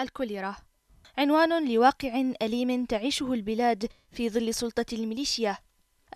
الكوليرا عنوان لواقع أليم تعيشه البلاد في ظل سلطة الميليشيا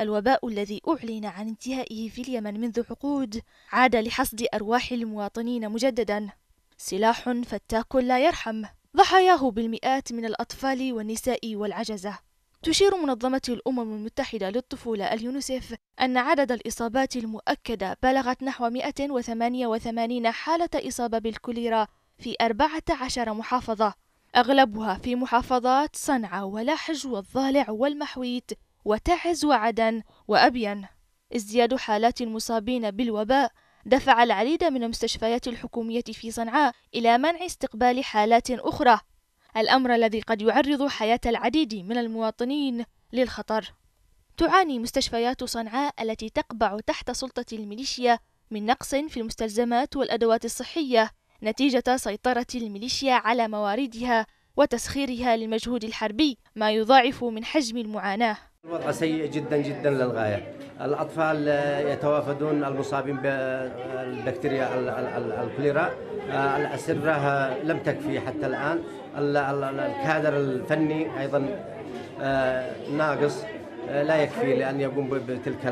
الوباء الذي أعلن عن انتهائه في اليمن منذ عقود عاد لحصد أرواح المواطنين مجددا سلاح فتاك لا يرحم ضحاياه بالمئات من الأطفال والنساء والعجزة تشير منظمة الأمم المتحدة للطفولة اليونسيف أن عدد الإصابات المؤكدة بلغت نحو 188 حالة إصابة بالكوليرا في 14 محافظة أغلبها في محافظات صنعاء ولحج والضالع والمحويت وتعز وعدن وأبين ازدياد حالات المصابين بالوباء دفع العديد من المستشفيات الحكومية في صنعاء إلى منع استقبال حالات أخرى الأمر الذي قد يعرض حياة العديد من المواطنين للخطر تعاني مستشفيات صنعاء التي تقبع تحت سلطة الميليشيا من نقص في المستلزمات والأدوات الصحية نتيجة سيطرة الميليشيا على مواردها وتسخيرها للمجهود الحربي ما يضاعف من حجم المعاناة الوضع سيء جدا جدا للغاية الأطفال آه، يتوافدون المصابين بالبكتيريا الكوليرا آه، الأسرة آه، لم تكفي حتى الآن الكادر الفني أيضا ناقص آه، لا يكفي لأن يقوم بتلك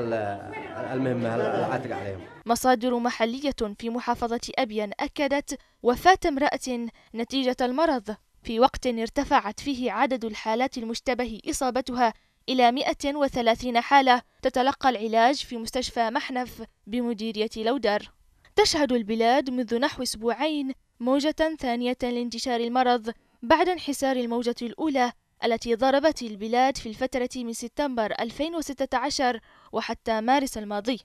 المهمة العاتقة عليهم مصادر محلية في محافظة أبين أكدت وفاة امرأة نتيجة المرض في وقت ارتفعت فيه عدد الحالات المشتبه إصابتها إلى 130 حالة تتلقى العلاج في مستشفى محنف بمديرية لودر تشهد البلاد منذ نحو أسبوعين موجة ثانية لانتشار المرض بعد انحسار الموجة الأولى التي ضربت البلاد في الفترة من سبتمبر 2016 وحتى مارس الماضي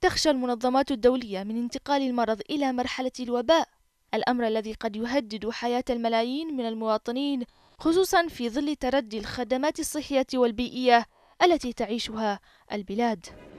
تخشى المنظمات الدولية من انتقال المرض إلى مرحلة الوباء الأمر الذي قد يهدد حياة الملايين من المواطنين خصوصا في ظل تردي الخدمات الصحية والبيئية التي تعيشها البلاد